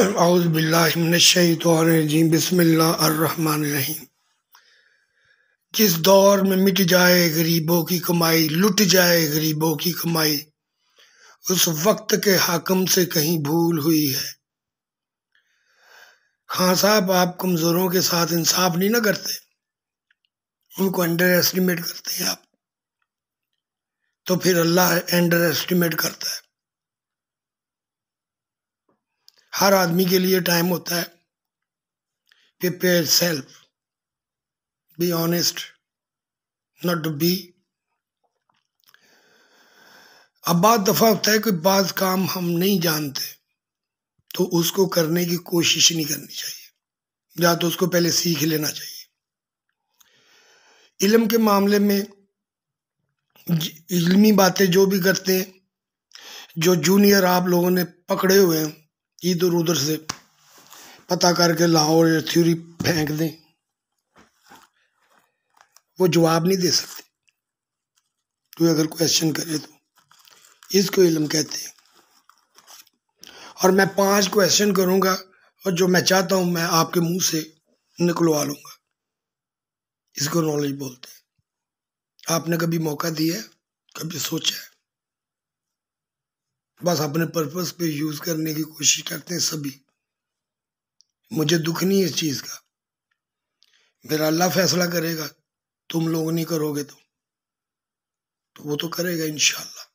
अउज़बिल्लाशैतरजीम बसमीम जिस दौर में मिट जाए गरीबों की कमाई लुट जाए गरीबों की कमाई उस वक्त के हाकम से कहीं भूल हुई है खां साहब आप कमज़ोरों के साथ इंसाफ नहीं ना करते उनको अंडर एस्टिमेट करते हैं आप तो फिर अल्लाह अंडर एस्टिमेट करता है हर आदमी के लिए टाइम होता है prepare self be honest not to be अब बात दफ़ा होता है कि बाज काम हम नहीं जानते तो उसको करने की कोशिश नहीं करनी चाहिए या तो उसको पहले सीख लेना चाहिए इलम के मामले में इलमी बातें जो भी करते हैं जो जूनियर आप लोगों ने पकड़े हुए हैं इधर उधर से पता करके लाओ और थ्योरी फेंक दें वो जवाब नहीं दे सकते तो अगर क्वेश्चन करे तो इसको इलम कहते हैं और मैं पांच क्वेश्चन करूंगा और जो मैं चाहता हूं मैं आपके मुंह से निकलवा लूंगा इसको नॉलेज बोलते हैं आपने कभी मौका दिया कभी सोचा है बस अपने पर्पस पे यूज़ करने की कोशिश करते हैं सभी मुझे दुख नहीं इस चीज़ का मेरा अल्लाह फैसला करेगा तुम लोग नहीं करोगे तो, तो वो तो करेगा इनशाला